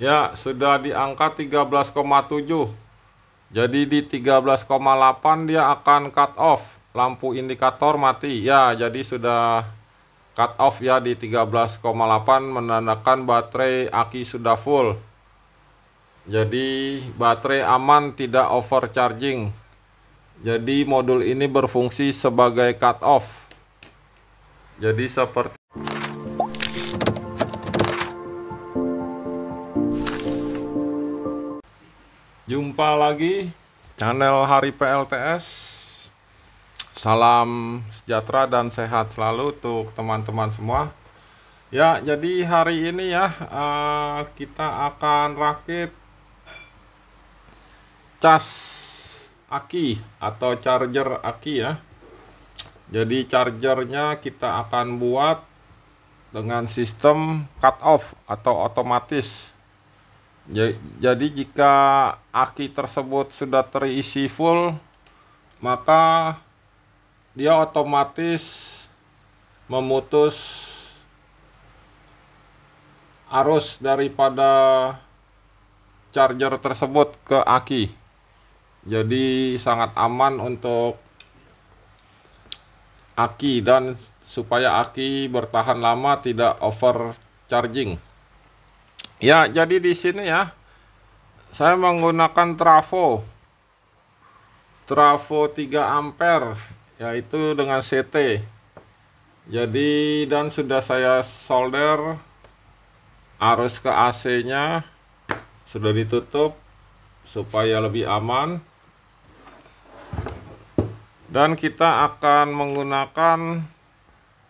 Ya, sudah di angka 13,7. Jadi di 13,8 dia akan cut off. Lampu indikator mati. Ya, jadi sudah cut off ya di 13,8 menandakan baterai aki sudah full. Jadi baterai aman tidak overcharging. Jadi modul ini berfungsi sebagai cut off. Jadi seperti Jumpa lagi channel Hari PLTS. Salam sejahtera dan sehat selalu untuk teman-teman semua. Ya, jadi hari ini ya uh, kita akan rakit cas aki atau charger aki ya. Jadi chargernya kita akan buat dengan sistem cut off atau otomatis jadi jika aki tersebut sudah terisi full, maka dia otomatis memutus arus daripada charger tersebut ke aki. Jadi sangat aman untuk aki dan supaya aki bertahan lama tidak over charging. Ya, jadi di sini ya, saya menggunakan trafo. Trafo 3 ampere, yaitu dengan CT. Jadi, dan sudah saya solder arus ke AC-nya, sudah ditutup supaya lebih aman. Dan kita akan menggunakan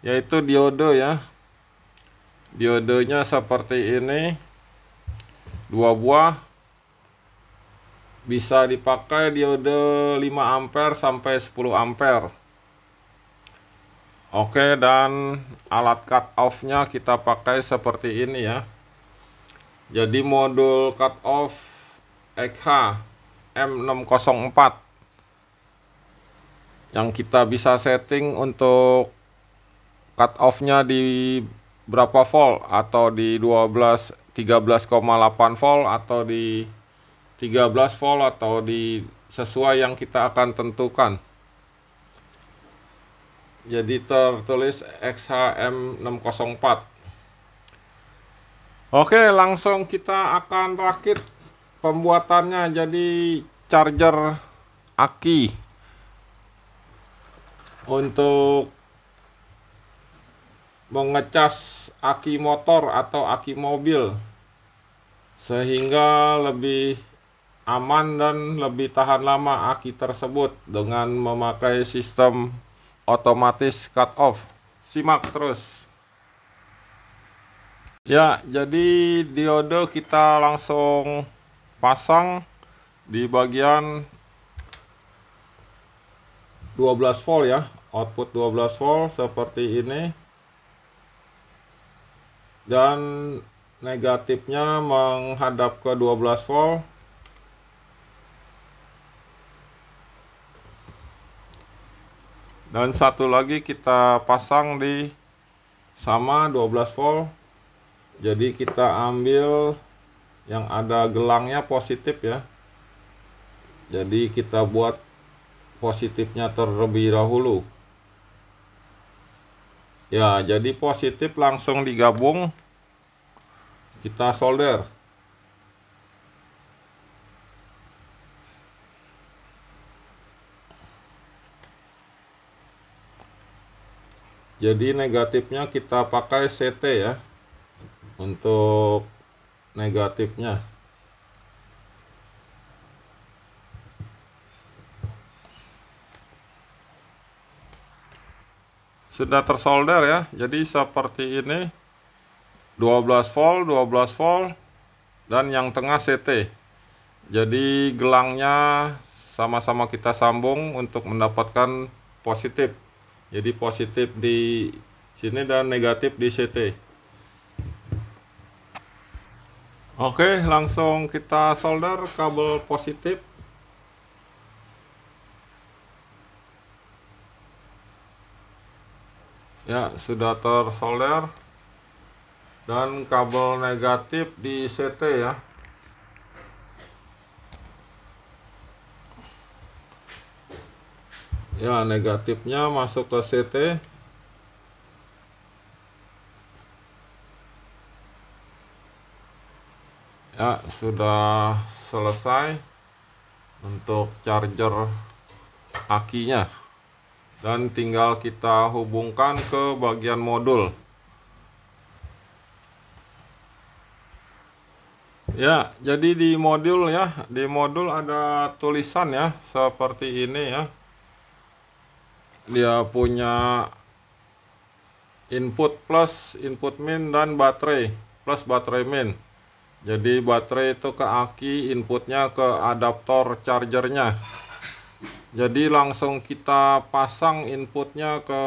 yaitu diode ya. Diodenya seperti ini dua buah bisa dipakai diode 5 ampere sampai 10 ampere Oke dan alat cut off nya kita pakai seperti ini ya jadi modul cut off XH M604 yang kita bisa setting untuk cut off nya di berapa volt atau di 12 13,8 volt atau di 13 volt atau di sesuai yang kita akan tentukan. Jadi tertulis XHM604. Oke, langsung kita akan rakit pembuatannya jadi charger aki untuk mengecas aki motor atau aki mobil sehingga lebih aman dan lebih tahan lama aki tersebut dengan memakai sistem otomatis cut off. Simak terus. Ya, jadi diode kita langsung pasang di bagian 12 volt ya, output 12 volt seperti ini dan negatifnya menghadap ke 12 volt dan satu lagi kita pasang di sama 12 volt jadi kita ambil yang ada gelangnya positif ya jadi kita buat positifnya terlebih dahulu ya jadi positif langsung digabung kita solder jadi negatifnya kita pakai CT ya untuk negatifnya sudah tersolder ya jadi seperti ini 12 volt 12 volt dan yang tengah CT jadi gelangnya sama-sama kita sambung untuk mendapatkan positif jadi positif di sini dan negatif di CT oke langsung kita solder kabel positif ya sudah tersolder dan kabel negatif di CT ya ya negatifnya masuk ke CT ya sudah selesai untuk charger akinya dan tinggal kita hubungkan ke bagian modul ya jadi di modul ya di modul ada tulisan ya seperti ini ya dia punya input plus input min dan baterai plus baterai min jadi baterai itu ke aki inputnya ke adaptor chargernya jadi langsung kita pasang inputnya ke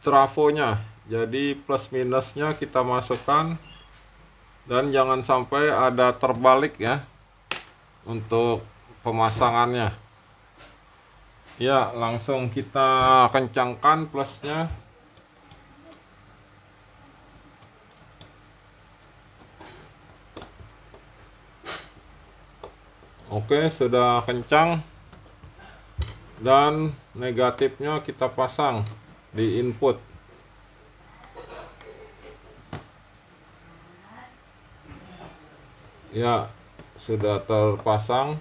trafonya jadi plus minusnya kita masukkan dan jangan sampai ada terbalik ya untuk pemasangannya ya langsung kita kencangkan plusnya oke sudah kencang dan negatifnya kita pasang di input ya sudah terpasang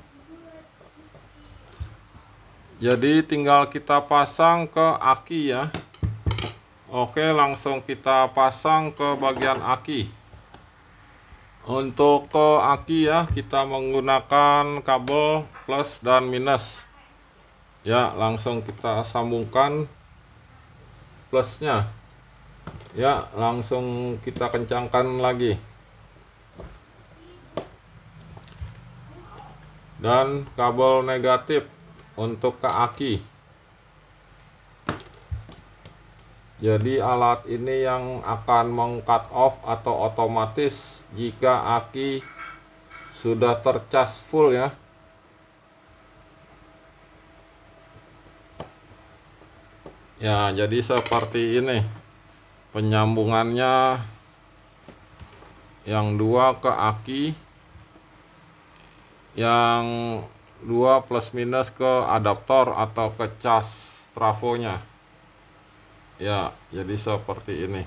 jadi tinggal kita pasang ke aki ya oke langsung kita pasang ke bagian aki untuk ke aki ya kita menggunakan kabel plus dan minus ya langsung kita sambungkan plusnya ya langsung kita kencangkan lagi dan kabel negatif untuk ke aki jadi alat ini yang akan meng cut off atau otomatis jika aki sudah tercas full ya ya jadi seperti ini penyambungannya yang dua ke aki yang dua plus minus ke adaptor atau ke cas trafonya ya jadi seperti ini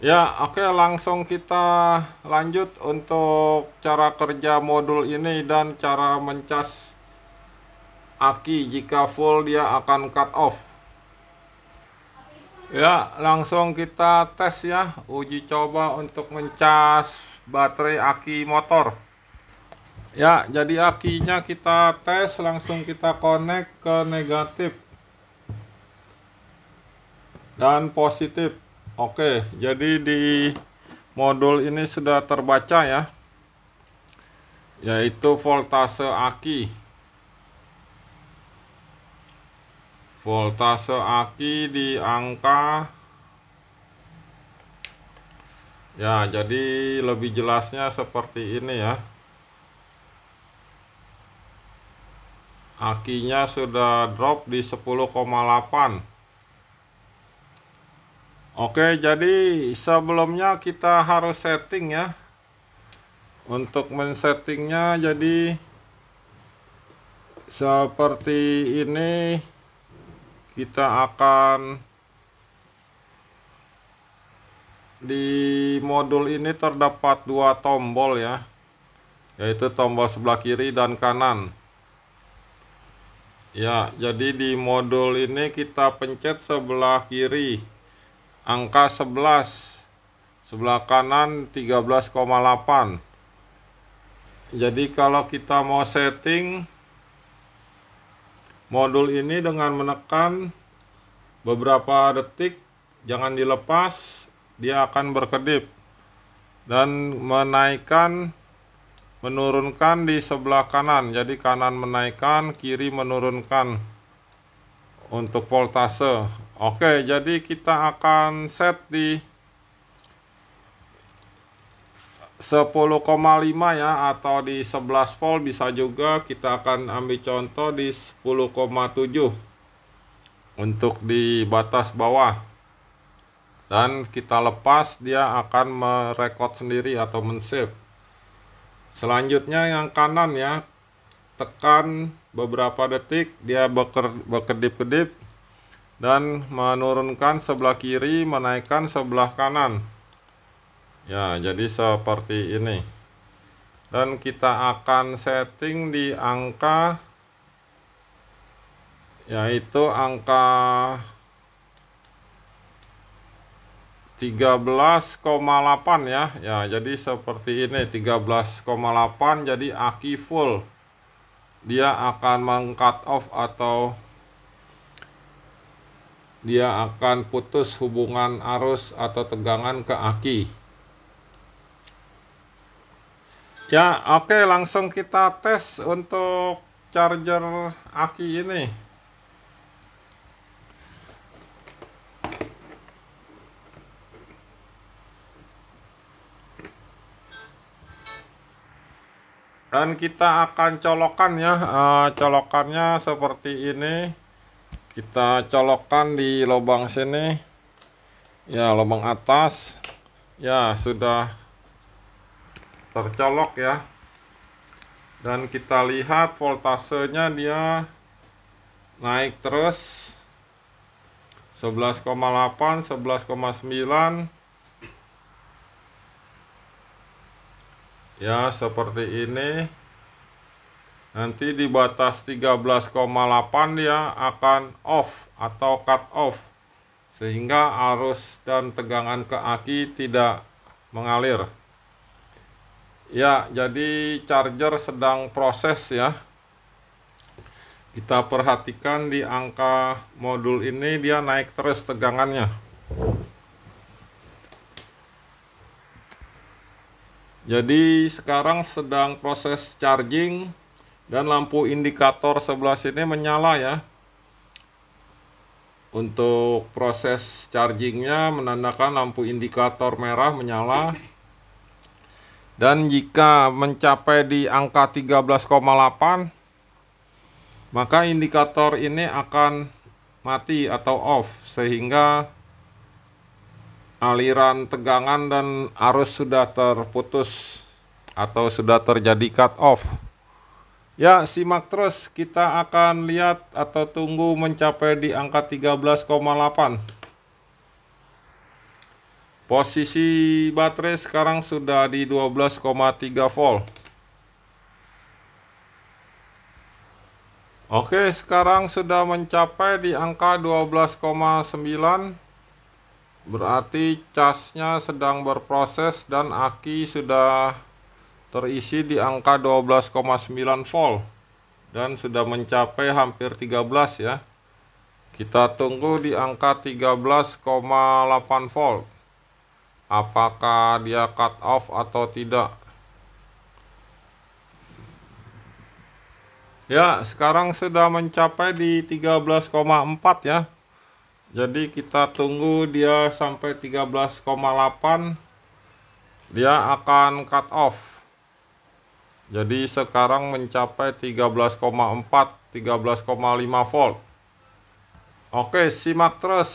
Ya, oke okay, langsung kita lanjut untuk cara kerja modul ini dan cara mencas aki jika full dia akan cut off. Ya, langsung kita tes ya, uji coba untuk mencas baterai aki motor. Ya, jadi akinya kita tes langsung kita connect ke negatif dan positif. Oke, jadi di modul ini sudah terbaca ya. Yaitu voltase aki. Voltase aki di angka Ya, jadi lebih jelasnya seperti ini ya. Akinya sudah drop di 10,8 Oke jadi sebelumnya kita harus setting ya Untuk men-settingnya jadi Seperti ini Kita akan Di modul ini terdapat dua tombol ya Yaitu tombol sebelah kiri dan kanan Ya jadi di modul ini kita pencet sebelah kiri angka 11 sebelah kanan 13,8 jadi kalau kita mau setting modul ini dengan menekan beberapa detik jangan dilepas dia akan berkedip dan menaikkan menurunkan di sebelah kanan jadi kanan menaikkan kiri menurunkan untuk voltase Oke, jadi kita akan set di 10,5 ya atau di 11 volt bisa juga kita akan ambil contoh di 10,7 untuk di batas bawah dan kita lepas dia akan merekod sendiri atau men-save selanjutnya yang kanan ya tekan beberapa detik dia berkedip-kedip dan menurunkan sebelah kiri menaikkan sebelah kanan ya jadi seperti ini dan kita akan setting di angka yaitu angka 13,8 ya ya jadi seperti ini 13,8 jadi aki full dia akan meng cut off atau dia akan putus hubungan arus atau tegangan ke aki. Ya, oke okay, langsung kita tes untuk charger aki ini. Dan kita akan colokan ya, uh, colokannya seperti ini kita colokkan di lubang sini ya lubang atas ya sudah tercolok ya dan kita lihat voltasenya dia naik terus 11,8 11,9 ya seperti ini Nanti di batas 13,8 dia akan off atau cut off sehingga arus dan tegangan ke aki tidak mengalir. Ya, jadi charger sedang proses ya. Kita perhatikan di angka modul ini dia naik terus tegangannya. Jadi sekarang sedang proses charging dan lampu indikator sebelah sini menyala ya untuk proses chargingnya menandakan lampu indikator merah menyala dan jika mencapai di angka 13,8 maka indikator ini akan mati atau off sehingga aliran tegangan dan arus sudah terputus atau sudah terjadi cut off Ya, simak terus kita akan lihat atau tunggu mencapai di angka 13,8. Posisi baterai sekarang sudah di 12,3 volt. Oke, sekarang sudah mencapai di angka 12,9. Berarti casnya sedang berproses dan aki sudah terisi di angka 12,9 volt dan sudah mencapai hampir 13 ya kita tunggu di angka 13,8 volt apakah dia cut off atau tidak ya sekarang sudah mencapai di 13,4 ya jadi kita tunggu dia sampai 13,8 dia akan cut off jadi sekarang mencapai 13,4 13,5 volt. Oke, simak terus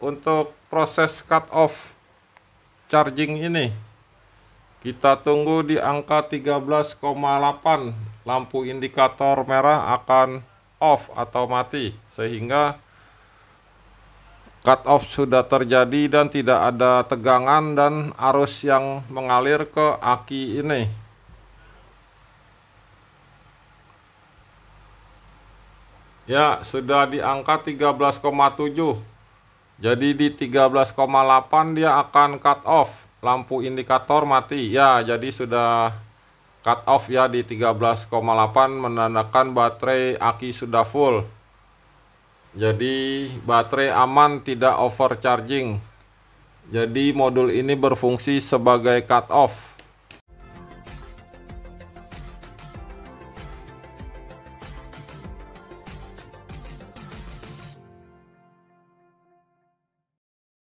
untuk proses cut off charging ini. Kita tunggu di angka 13,8 lampu indikator merah akan off atau mati sehingga cut off sudah terjadi dan tidak ada tegangan dan arus yang mengalir ke aki ini. Ya, sudah di angka 13,7. Jadi di 13,8 dia akan cut off. Lampu indikator mati. Ya, jadi sudah cut off ya di 13,8 menandakan baterai aki sudah full. Jadi baterai aman tidak overcharging. Jadi modul ini berfungsi sebagai cut off.